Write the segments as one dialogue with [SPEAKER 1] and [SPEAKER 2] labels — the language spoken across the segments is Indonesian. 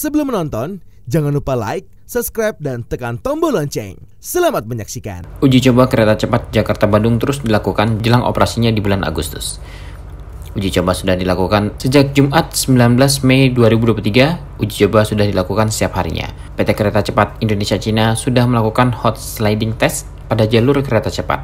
[SPEAKER 1] Sebelum menonton, jangan lupa like, subscribe, dan tekan tombol lonceng. Selamat menyaksikan.
[SPEAKER 2] Uji coba kereta cepat Jakarta-Bandung terus dilakukan jelang operasinya di bulan Agustus. Uji coba sudah dilakukan sejak Jumat 19 Mei 2023. Uji coba sudah dilakukan setiap harinya. PT Kereta Cepat Indonesia Cina sudah melakukan hot sliding test pada jalur kereta cepat.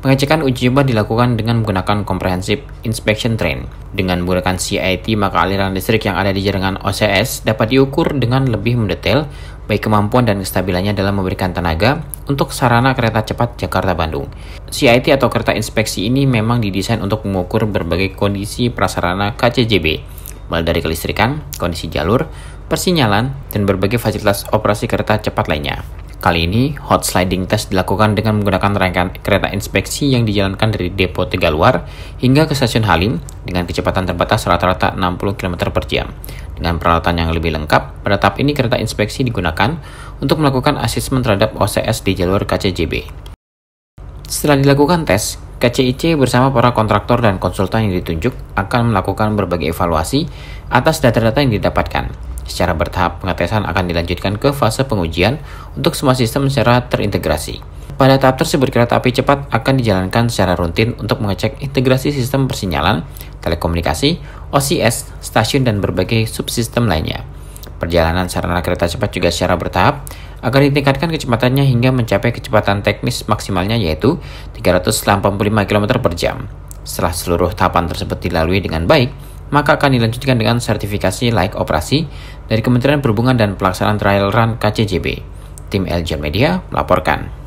[SPEAKER 2] Pengecekan uji coba dilakukan dengan menggunakan Comprehensive Inspection Train. Dengan menggunakan CIT, maka aliran listrik yang ada di jaringan OCS dapat diukur dengan lebih mendetail, baik kemampuan dan kestabilannya dalam memberikan tenaga untuk sarana kereta cepat Jakarta-Bandung. CIT atau kereta inspeksi ini memang didesain untuk mengukur berbagai kondisi prasarana KCJB, mulai dari kelistrikan, kondisi jalur, persinyalan, dan berbagai fasilitas operasi kereta cepat lainnya. Kali ini, hot sliding test dilakukan dengan menggunakan rangkaian kereta inspeksi yang dijalankan dari depo Tegaluar hingga ke stasiun Halim dengan kecepatan terbatas rata-rata 60 km per jam. Dengan peralatan yang lebih lengkap, pada tahap ini kereta inspeksi digunakan untuk melakukan asesmen terhadap OCS di jalur KCJB. Setelah dilakukan tes, KCIC bersama para kontraktor dan konsultan yang ditunjuk akan melakukan berbagai evaluasi atas data-data yang didapatkan Secara bertahap, pengetesan akan dilanjutkan ke fase pengujian untuk semua sistem secara terintegrasi. Pada tahap tersebut, kereta api cepat akan dijalankan secara rutin untuk mengecek integrasi sistem persinyalan, telekomunikasi, OCS, stasiun, dan berbagai subsistem lainnya. Perjalanan sarana kereta cepat juga secara bertahap agar ditingkatkan kecepatannya hingga mencapai kecepatan teknis maksimalnya yaitu 385 km per jam. Setelah seluruh tahapan tersebut dilalui dengan baik, maka akan dilanjutkan dengan sertifikasi layak operasi dari Kementerian Perhubungan dan Pelaksanaan Trial Run KCJB. Tim LJ Media melaporkan.